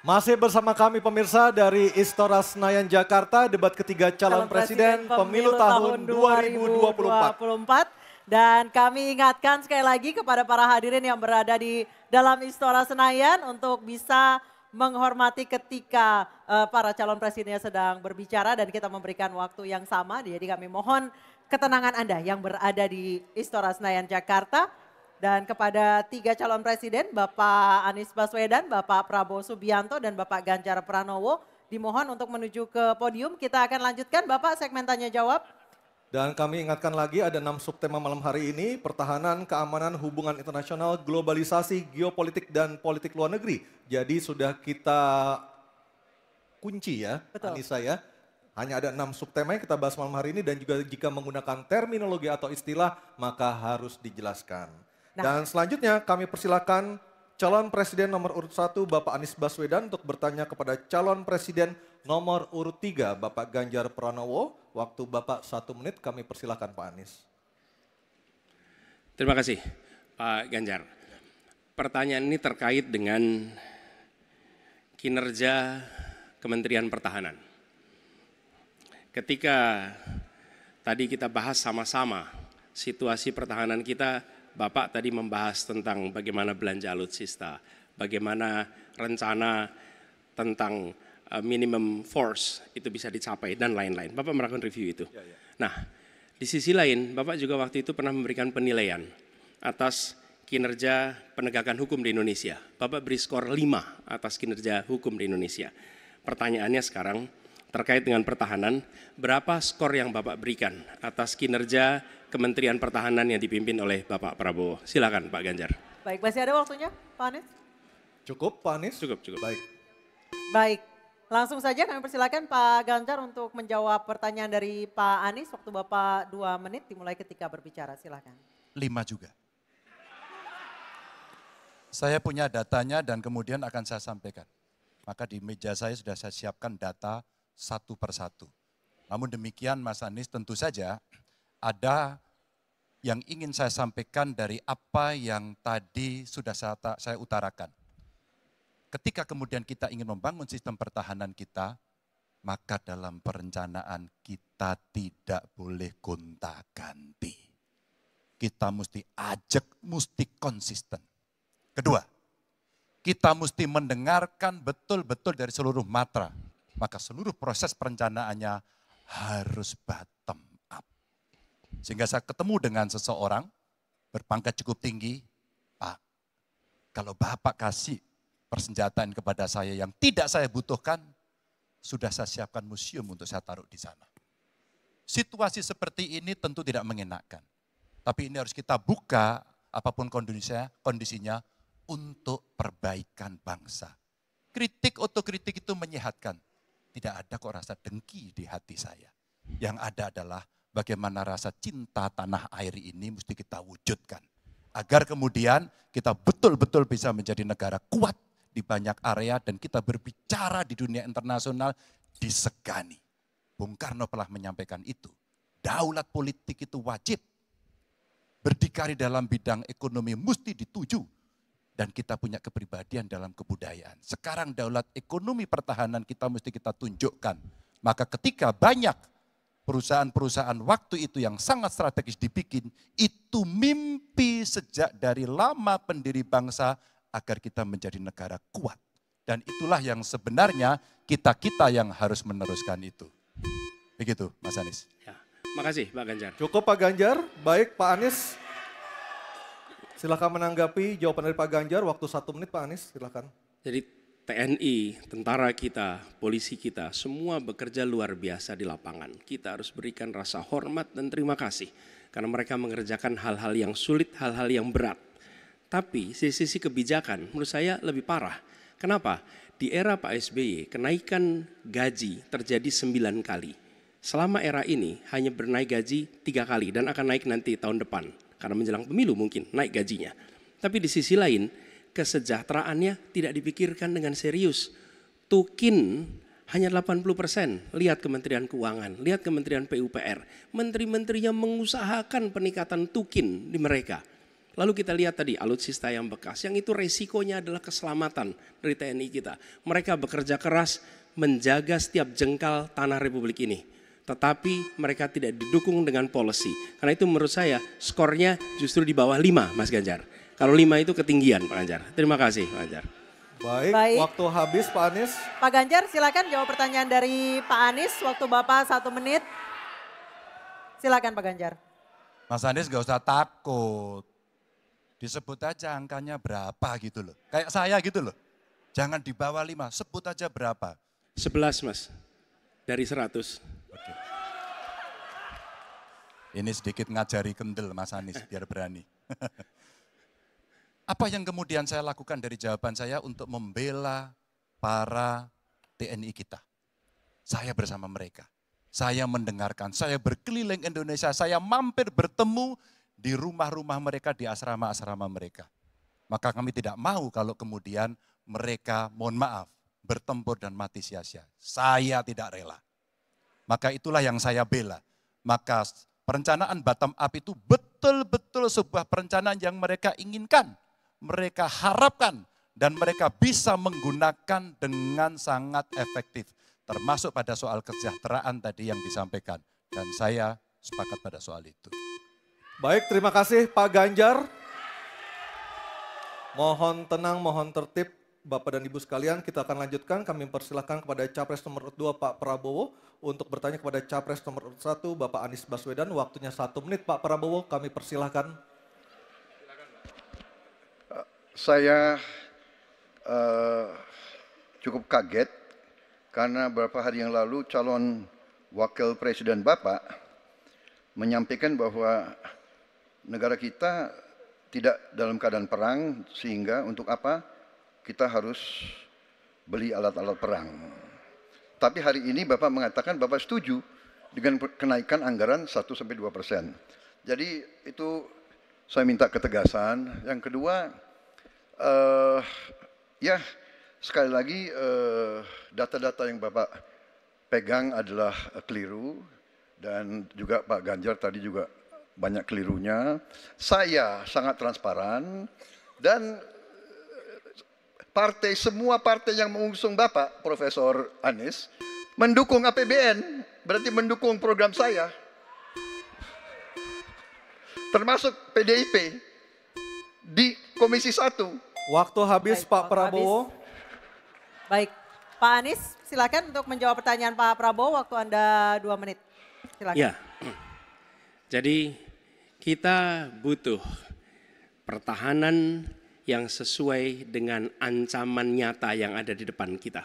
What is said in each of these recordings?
Masih bersama kami pemirsa dari Istora Senayan Jakarta, debat ketiga calon, calon presiden, presiden pemilu, pemilu tahun 2024. 2024. Dan kami ingatkan sekali lagi kepada para hadirin yang berada di dalam Istora Senayan untuk bisa menghormati ketika uh, para calon presidennya sedang berbicara dan kita memberikan waktu yang sama. Jadi kami mohon ketenangan Anda yang berada di Istora Senayan Jakarta dan kepada tiga calon presiden, Bapak Anies Baswedan, Bapak Prabowo Subianto, dan Bapak Ganjar Pranowo, dimohon untuk menuju ke podium. Kita akan lanjutkan Bapak segmen tanya jawab. Dan kami ingatkan lagi ada enam subtema malam hari ini, pertahanan, keamanan, hubungan internasional, globalisasi, geopolitik, dan politik luar negeri. Jadi sudah kita kunci ya, Betul. Anissa ya. Hanya ada enam subtema yang kita bahas malam hari ini dan juga jika menggunakan terminologi atau istilah maka harus dijelaskan. Nah. Dan selanjutnya kami persilakan calon presiden nomor urut 1 Bapak Anies Baswedan untuk bertanya kepada calon presiden nomor urut 3 Bapak Ganjar Pranowo. Waktu Bapak satu menit kami persilakan Pak Anies. Terima kasih Pak Ganjar. Pertanyaan ini terkait dengan kinerja Kementerian Pertahanan. Ketika tadi kita bahas sama-sama situasi pertahanan kita Bapak tadi membahas tentang bagaimana belanja alutsista, bagaimana rencana tentang e, minimum force itu bisa dicapai dan lain-lain. Bapak melakukan review itu. Ya, ya. Nah, di sisi lain, Bapak juga waktu itu pernah memberikan penilaian atas kinerja penegakan hukum di Indonesia. Bapak beri skor 5 atas kinerja hukum di Indonesia. Pertanyaannya sekarang, terkait dengan pertahanan, berapa skor yang Bapak berikan atas kinerja Kementerian Pertahanan yang dipimpin oleh Bapak Prabowo? Silakan Pak Ganjar. Baik, masih ada waktunya Pak Anies? Cukup Pak Anies? Cukup, cukup. Baik. Baik, langsung saja kami persilakan Pak Ganjar untuk menjawab pertanyaan dari Pak Anies. Waktu Bapak dua menit dimulai ketika berbicara, silakan. Lima juga. Saya punya datanya dan kemudian akan saya sampaikan. Maka di meja saya sudah saya siapkan data satu persatu. Namun demikian Mas Anies tentu saja ada yang ingin saya sampaikan dari apa yang tadi sudah saya, saya utarakan. Ketika kemudian kita ingin membangun sistem pertahanan kita, maka dalam perencanaan kita tidak boleh gonta-ganti. Kita mesti ajak, mesti konsisten. Kedua, kita mesti mendengarkan betul-betul dari seluruh matra maka seluruh proses perencanaannya harus bottom up. Sehingga saya ketemu dengan seseorang berpangkat cukup tinggi, Pak, kalau Bapak kasih persenjataan kepada saya yang tidak saya butuhkan, sudah saya siapkan museum untuk saya taruh di sana. Situasi seperti ini tentu tidak mengenakan. Tapi ini harus kita buka apapun kondisinya, kondisinya untuk perbaikan bangsa. Kritik otokritik itu menyehatkan. Tidak ada kok rasa dengki di hati saya. Yang ada adalah bagaimana rasa cinta tanah air ini mesti kita wujudkan. Agar kemudian kita betul-betul bisa menjadi negara kuat di banyak area dan kita berbicara di dunia internasional disegani. Bung Karno telah menyampaikan itu. Daulat politik itu wajib. Berdikari dalam bidang ekonomi mesti dituju dan kita punya kepribadian dalam kebudayaan. Sekarang daulat ekonomi pertahanan kita mesti kita tunjukkan. Maka ketika banyak perusahaan-perusahaan waktu itu yang sangat strategis dibikin, itu mimpi sejak dari lama pendiri bangsa agar kita menjadi negara kuat. Dan itulah yang sebenarnya kita-kita yang harus meneruskan itu. Begitu Mas Anies. Ya. Makasih Pak Ganjar. Cukup Pak Ganjar, baik Pak Anies. Silahkan menanggapi jawaban dari Pak Ganjar, waktu satu menit Pak Anies, silahkan. Jadi TNI, tentara kita, polisi kita, semua bekerja luar biasa di lapangan. Kita harus berikan rasa hormat dan terima kasih. Karena mereka mengerjakan hal-hal yang sulit, hal-hal yang berat. Tapi sisi-sisi kebijakan menurut saya lebih parah. Kenapa? Di era Pak SBY, kenaikan gaji terjadi sembilan kali. Selama era ini hanya bernaik gaji tiga kali dan akan naik nanti tahun depan karena menjelang pemilu mungkin naik gajinya. Tapi di sisi lain kesejahteraannya tidak dipikirkan dengan serius. Tukin hanya 80 persen. Lihat Kementerian Keuangan, lihat Kementerian PUPR. Menteri-menterinya mengusahakan peningkatan tukin di mereka. Lalu kita lihat tadi alutsista yang bekas, yang itu resikonya adalah keselamatan dari TNI kita. Mereka bekerja keras menjaga setiap jengkal tanah Republik ini tetapi mereka tidak didukung dengan policy. Karena itu menurut saya skornya justru di bawah 5 Mas Ganjar. Kalau 5 itu ketinggian Pak Ganjar. Terima kasih Pak Ganjar. Baik, Baik, waktu habis Pak Anies. Pak Ganjar silakan jawab pertanyaan dari Pak Anies, waktu Bapak satu menit. Silakan Pak Ganjar. Mas Anies gak usah takut. Disebut aja angkanya berapa gitu loh. Kayak saya gitu loh. Jangan di bawah lima, sebut aja berapa. sebelas mas, dari seratus ini sedikit ngajari kendel Mas Anies biar berani. Apa yang kemudian saya lakukan dari jawaban saya untuk membela para TNI kita? Saya bersama mereka. Saya mendengarkan, saya berkeliling Indonesia, saya mampir bertemu di rumah-rumah mereka, di asrama-asrama mereka. Maka kami tidak mau kalau kemudian mereka, mohon maaf, bertempur dan mati sia-sia. Saya tidak rela. Maka itulah yang saya bela. Maka Perencanaan bottom up itu betul-betul sebuah perencanaan yang mereka inginkan, mereka harapkan, dan mereka bisa menggunakan dengan sangat efektif. Termasuk pada soal kesejahteraan tadi yang disampaikan. Dan saya sepakat pada soal itu. Baik, terima kasih Pak Ganjar. Mohon tenang, mohon tertib. Bapak dan Ibu sekalian, kita akan lanjutkan. Kami persilahkan kepada Capres nomor 2 Pak Prabowo untuk bertanya kepada Capres nomor 1 Bapak Anies Baswedan. Waktunya satu menit Pak Prabowo, kami persilahkan. Eh, saya uh, cukup kaget karena beberapa hari yang lalu calon wakil presiden Bapak menyampaikan bahwa negara kita tidak dalam keadaan perang sehingga untuk apa kita harus beli alat-alat perang. Tapi hari ini Bapak mengatakan Bapak setuju dengan kenaikan anggaran 1 sampai 2 persen. Jadi itu saya minta ketegasan. Yang kedua, uh, ya sekali lagi eh, data-data uh, yang Bapak pegang adalah keliru dan juga Pak Ganjar tadi juga banyak kelirunya. Saya sangat transparan dan partai semua partai yang mengusung Bapak Profesor Anies mendukung APBN berarti mendukung program saya termasuk PDIP di Komisi 1 waktu habis Baik, Pak Prabowo habis. Baik Pak Anies silakan untuk menjawab pertanyaan Pak Prabowo waktu Anda dua menit silakan Ya jadi kita butuh pertahanan yang sesuai dengan ancaman nyata yang ada di depan kita.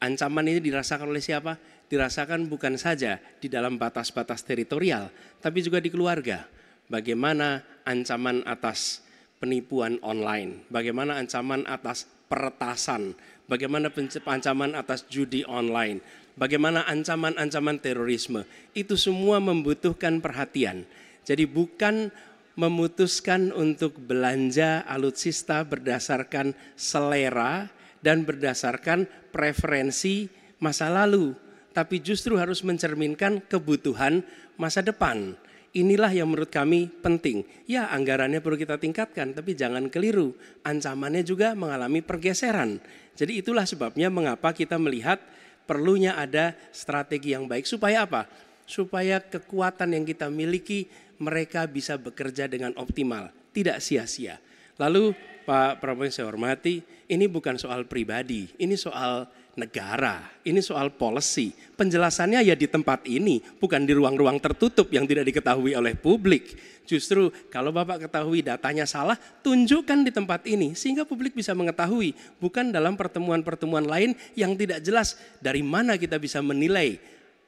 Ancaman ini dirasakan oleh siapa? Dirasakan bukan saja di dalam batas-batas teritorial, tapi juga di keluarga. Bagaimana ancaman atas penipuan online, bagaimana ancaman atas peretasan, bagaimana ancaman atas judi online, bagaimana ancaman-ancaman terorisme. Itu semua membutuhkan perhatian. Jadi bukan memutuskan untuk belanja alutsista berdasarkan selera dan berdasarkan preferensi masa lalu, tapi justru harus mencerminkan kebutuhan masa depan. Inilah yang menurut kami penting. Ya, anggarannya perlu kita tingkatkan, tapi jangan keliru. Ancamannya juga mengalami pergeseran. Jadi itulah sebabnya mengapa kita melihat perlunya ada strategi yang baik supaya apa? Supaya kekuatan yang kita miliki mereka bisa bekerja dengan optimal, tidak sia-sia. Lalu Pak Prabowo yang saya hormati, ini bukan soal pribadi, ini soal negara, ini soal policy. Penjelasannya ya di tempat ini, bukan di ruang-ruang tertutup yang tidak diketahui oleh publik. Justru kalau Bapak ketahui datanya salah, tunjukkan di tempat ini sehingga publik bisa mengetahui, bukan dalam pertemuan-pertemuan lain yang tidak jelas dari mana kita bisa menilai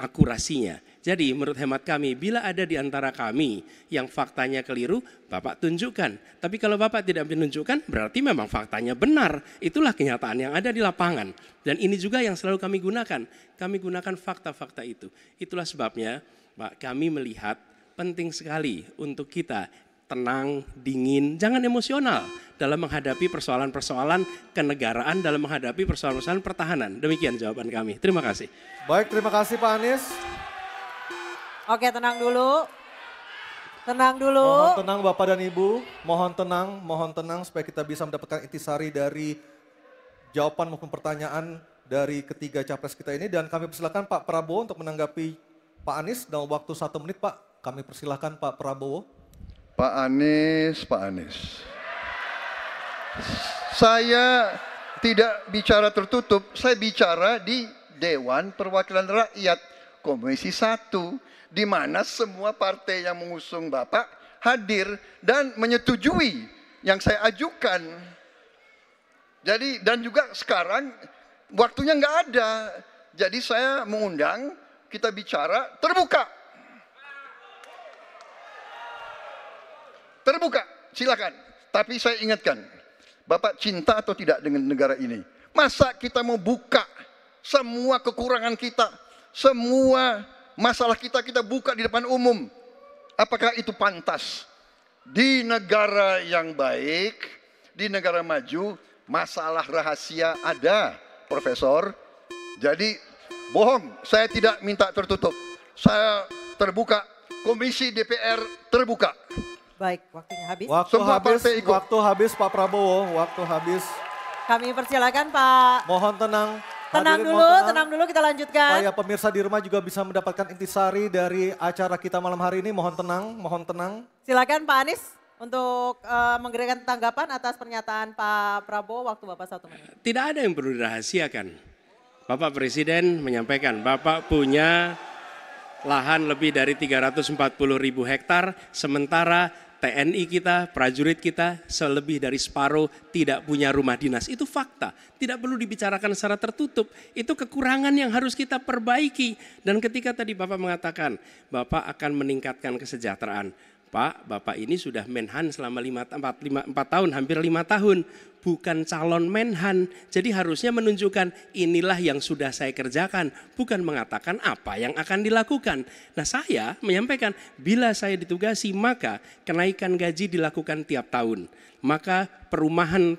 akurasinya. Jadi menurut hemat kami, bila ada di antara kami yang faktanya keliru, Bapak tunjukkan. Tapi kalau Bapak tidak menunjukkan, berarti memang faktanya benar. Itulah kenyataan yang ada di lapangan. Dan ini juga yang selalu kami gunakan. Kami gunakan fakta-fakta itu. Itulah sebabnya Pak, kami melihat penting sekali untuk kita tenang, dingin, jangan emosional dalam menghadapi persoalan-persoalan kenegaraan, dalam menghadapi persoalan-persoalan pertahanan. Demikian jawaban kami. Terima kasih. Baik, terima kasih Pak Anies. Oke tenang dulu. Tenang dulu. Mohon tenang Bapak dan Ibu. Mohon tenang, mohon tenang supaya kita bisa mendapatkan intisari dari jawaban maupun pertanyaan dari ketiga capres kita ini. Dan kami persilahkan Pak Prabowo untuk menanggapi Pak Anies dalam waktu satu menit Pak. Kami persilahkan Pak Prabowo. Pak Anies, Pak Anies. Saya tidak bicara tertutup, saya bicara di Dewan Perwakilan Rakyat Komisi 1 di mana semua partai yang mengusung Bapak hadir dan menyetujui yang saya ajukan. Jadi dan juga sekarang waktunya nggak ada. Jadi saya mengundang kita bicara terbuka. Terbuka, silakan. Tapi saya ingatkan, Bapak cinta atau tidak dengan negara ini? Masa kita mau buka semua kekurangan kita, semua masalah kita kita buka di depan umum. Apakah itu pantas? Di negara yang baik, di negara maju, masalah rahasia ada, Profesor. Jadi bohong, saya tidak minta tertutup. Saya terbuka, komisi DPR terbuka. Baik, waktunya habis. Waktu Semua habis, ikut. Waktu habis Pak Prabowo, waktu habis. Kami persilakan Pak. Mohon tenang. Tenang dulu, tenang. tenang dulu kita lanjutkan. Supaya oh pemirsa di rumah juga bisa mendapatkan intisari dari acara kita malam hari ini. Mohon tenang, mohon tenang. Silakan Pak Anies untuk uh, menggerakkan tanggapan atas pernyataan Pak Prabowo waktu Bapak satu menit. Tidak ada yang perlu dirahasiakan. Bapak Presiden menyampaikan, Bapak punya lahan lebih dari 340 ribu hektar, sementara TNI kita, prajurit kita, selebih dari separuh tidak punya rumah dinas. Itu fakta, tidak perlu dibicarakan secara tertutup. Itu kekurangan yang harus kita perbaiki. Dan ketika tadi Bapak mengatakan, Bapak akan meningkatkan kesejahteraan. Pak, Bapak ini sudah menhan selama lima, empat, lima, empat tahun, hampir lima tahun. Bukan calon menhan. Jadi harusnya menunjukkan inilah yang sudah saya kerjakan. Bukan mengatakan apa yang akan dilakukan. Nah saya menyampaikan, bila saya ditugasi maka kenaikan gaji dilakukan tiap tahun. Maka perumahan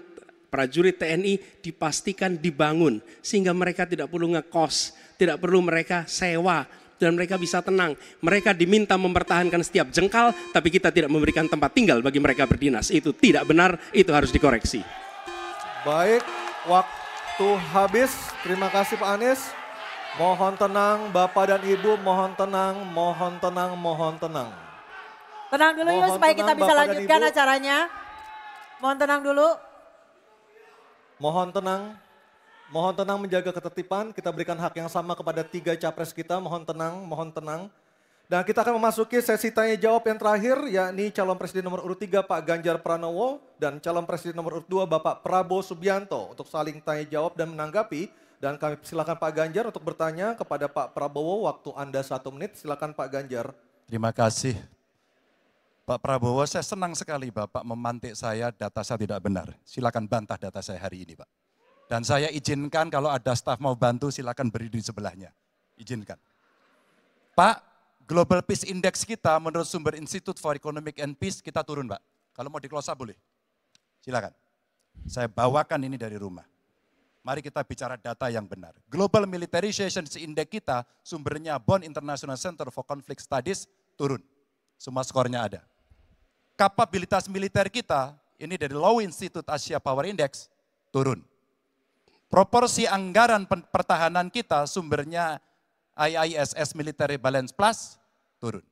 prajurit TNI dipastikan dibangun sehingga mereka tidak perlu ngekos, tidak perlu mereka sewa, dan mereka bisa tenang. Mereka diminta mempertahankan setiap jengkal, tapi kita tidak memberikan tempat tinggal bagi mereka berdinas. Itu tidak benar, itu harus dikoreksi. Baik, waktu habis. Terima kasih Pak Anies. Mohon tenang, Bapak dan Ibu, mohon tenang, mohon tenang, mohon tenang. Tenang dulu mohon yuk supaya tenang, kita bisa Bapak lanjutkan acaranya. Mohon tenang dulu. Mohon tenang. Mohon tenang menjaga ketertiban, kita berikan hak yang sama kepada tiga capres kita, mohon tenang, mohon tenang. Dan kita akan memasuki sesi tanya jawab yang terakhir, yakni calon presiden nomor urut tiga Pak Ganjar Pranowo dan calon presiden nomor urut dua Bapak Prabowo Subianto untuk saling tanya jawab dan menanggapi. Dan kami silakan Pak Ganjar untuk bertanya kepada Pak Prabowo, waktu Anda satu menit, silakan Pak Ganjar. Terima kasih. Pak Prabowo, saya senang sekali Bapak memantik saya data saya tidak benar. Silakan bantah data saya hari ini Pak. Dan saya izinkan kalau ada staf mau bantu silakan beri di sebelahnya. Izinkan. Pak, Global Peace Index kita menurut sumber Institute for Economic and Peace kita turun, Pak. Kalau mau diklosa boleh. Silakan. Saya bawakan ini dari rumah. Mari kita bicara data yang benar. Global Militarization Index kita sumbernya Bond International Center for Conflict Studies turun. Semua skornya ada. Kapabilitas militer kita ini dari Low Institute Asia Power Index turun proporsi anggaran pertahanan kita sumbernya IISS Military Balance Plus turun.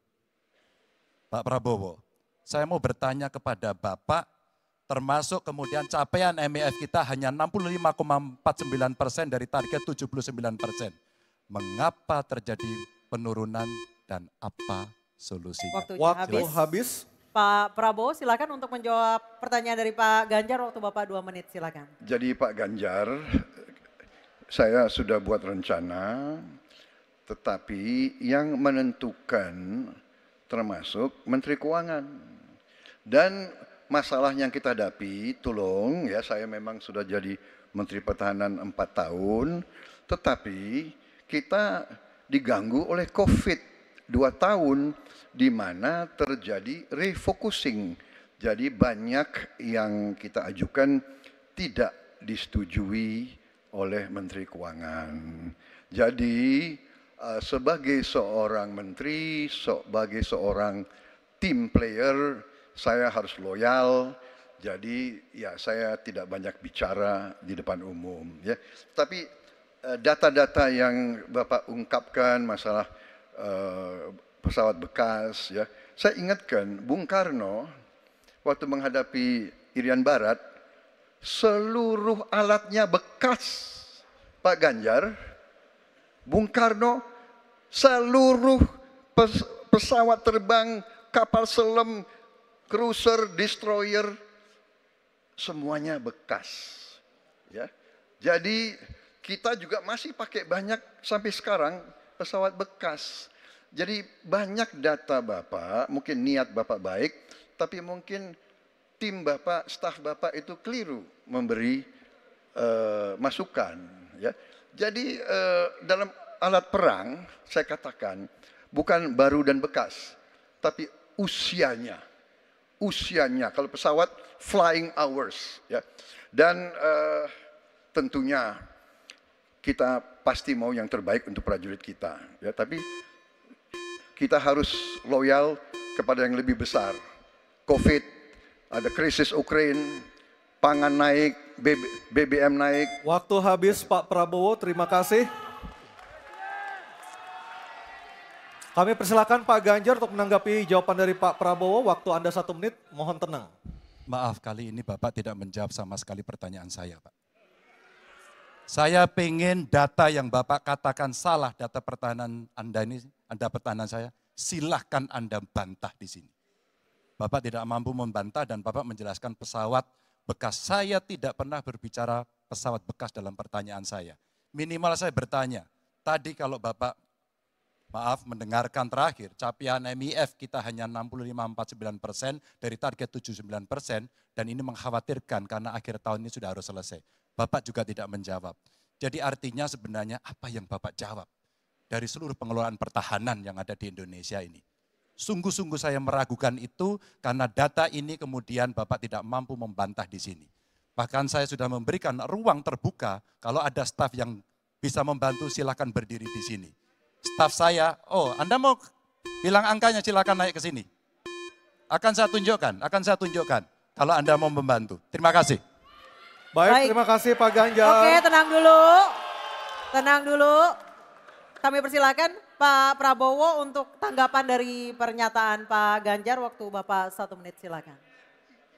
Pak Prabowo, saya mau bertanya kepada Bapak, termasuk kemudian capaian MEF kita hanya 65,49 persen dari target 79 persen. Mengapa terjadi penurunan dan apa solusinya? Waktu habis. Pak Prabowo silakan untuk menjawab pertanyaan dari Pak Ganjar waktu Bapak dua menit silakan. Jadi Pak Ganjar, saya sudah buat rencana, tetapi yang menentukan termasuk Menteri Keuangan. Dan masalah yang kita hadapi, tolong ya saya memang sudah jadi Menteri Pertahanan empat tahun, tetapi kita diganggu oleh COVID dua tahun di mana terjadi refocusing. Jadi banyak yang kita ajukan tidak disetujui oleh Menteri Keuangan. Jadi eh, sebagai seorang menteri, sebagai seorang team player, saya harus loyal. Jadi ya saya tidak banyak bicara di depan umum ya. Tapi eh, data-data yang Bapak ungkapkan masalah Eh, pesawat bekas ya. Saya ingatkan Bung Karno waktu menghadapi Irian Barat seluruh alatnya bekas Pak Ganjar. Bung Karno seluruh pes pesawat terbang, kapal selam, cruiser, destroyer semuanya bekas. Ya. Jadi kita juga masih pakai banyak sampai sekarang pesawat bekas. Jadi banyak data Bapak, mungkin niat Bapak baik, tapi mungkin tim Bapak, staf Bapak itu keliru memberi uh, masukan. Ya. Jadi uh, dalam alat perang, saya katakan, bukan baru dan bekas, tapi usianya. Usianya, kalau pesawat flying hours. Ya. Dan uh, tentunya kita pasti mau yang terbaik untuk prajurit kita ya tapi kita harus loyal kepada yang lebih besar covid ada krisis Ukraine, pangan naik BBM naik waktu habis Pak Prabowo terima kasih kami persilakan Pak Ganjar untuk menanggapi jawaban dari Pak Prabowo waktu Anda satu menit mohon tenang maaf kali ini Bapak tidak menjawab sama sekali pertanyaan saya Pak saya pengen data yang Bapak katakan salah, data pertahanan Anda ini, Anda pertahanan saya, silahkan Anda bantah di sini. Bapak tidak mampu membantah dan Bapak menjelaskan pesawat bekas. Saya tidak pernah berbicara pesawat bekas dalam pertanyaan saya. Minimal saya bertanya, tadi kalau Bapak maaf mendengarkan terakhir, capian MIF kita hanya 65,49 persen dari target 79 persen dan ini mengkhawatirkan karena akhir tahun ini sudah harus selesai. Bapak juga tidak menjawab. Jadi artinya sebenarnya apa yang Bapak jawab dari seluruh pengelolaan pertahanan yang ada di Indonesia ini? Sungguh-sungguh saya meragukan itu karena data ini kemudian Bapak tidak mampu membantah di sini. Bahkan saya sudah memberikan ruang terbuka kalau ada staf yang bisa membantu silakan berdiri di sini. Staf saya, oh Anda mau bilang angkanya silakan naik ke sini. Akan saya tunjukkan, akan saya tunjukkan kalau Anda mau membantu. Terima kasih. Baik, Baik, terima kasih Pak Ganjar. Oke, tenang dulu. Tenang dulu. Kami persilakan Pak Prabowo untuk tanggapan dari pernyataan Pak Ganjar waktu Bapak satu menit silakan.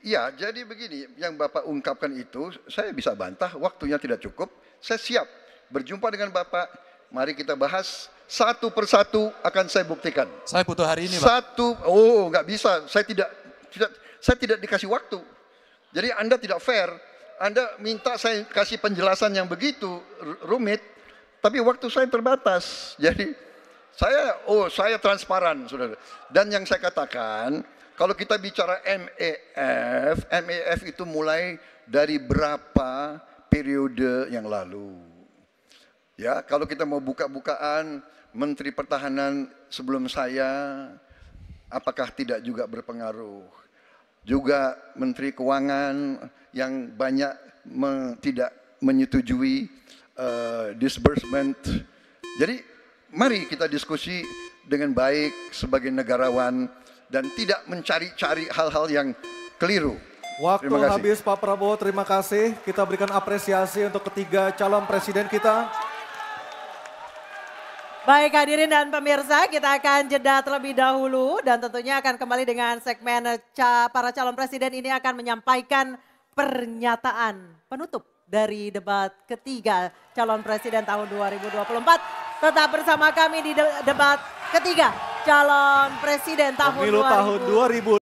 Iya, jadi begini, yang Bapak ungkapkan itu saya bisa bantah, waktunya tidak cukup. Saya siap berjumpa dengan Bapak, mari kita bahas satu persatu akan saya buktikan. Saya butuh hari ini, Pak. Satu, oh nggak bisa, saya tidak, tidak saya tidak dikasih waktu. Jadi Anda tidak fair, anda minta saya kasih penjelasan yang begitu rumit, tapi waktu saya terbatas. Jadi saya, oh saya transparan, saudara. Dan yang saya katakan, kalau kita bicara MEF, MEF itu mulai dari berapa periode yang lalu. Ya, kalau kita mau buka-bukaan Menteri Pertahanan sebelum saya, apakah tidak juga berpengaruh? juga Menteri Keuangan yang banyak me tidak menyetujui uh, disbursement. Jadi mari kita diskusi dengan baik sebagai negarawan dan tidak mencari-cari hal-hal yang keliru. Waktu habis Pak Prabowo, terima kasih. Kita berikan apresiasi untuk ketiga calon presiden kita. Baik hadirin dan pemirsa, kita akan jeda terlebih dahulu dan tentunya akan kembali dengan segmen para calon presiden ini akan menyampaikan pernyataan penutup dari debat ketiga calon presiden tahun 2024. Tetap bersama kami di debat ketiga calon presiden tahun 2024. 2000. tahun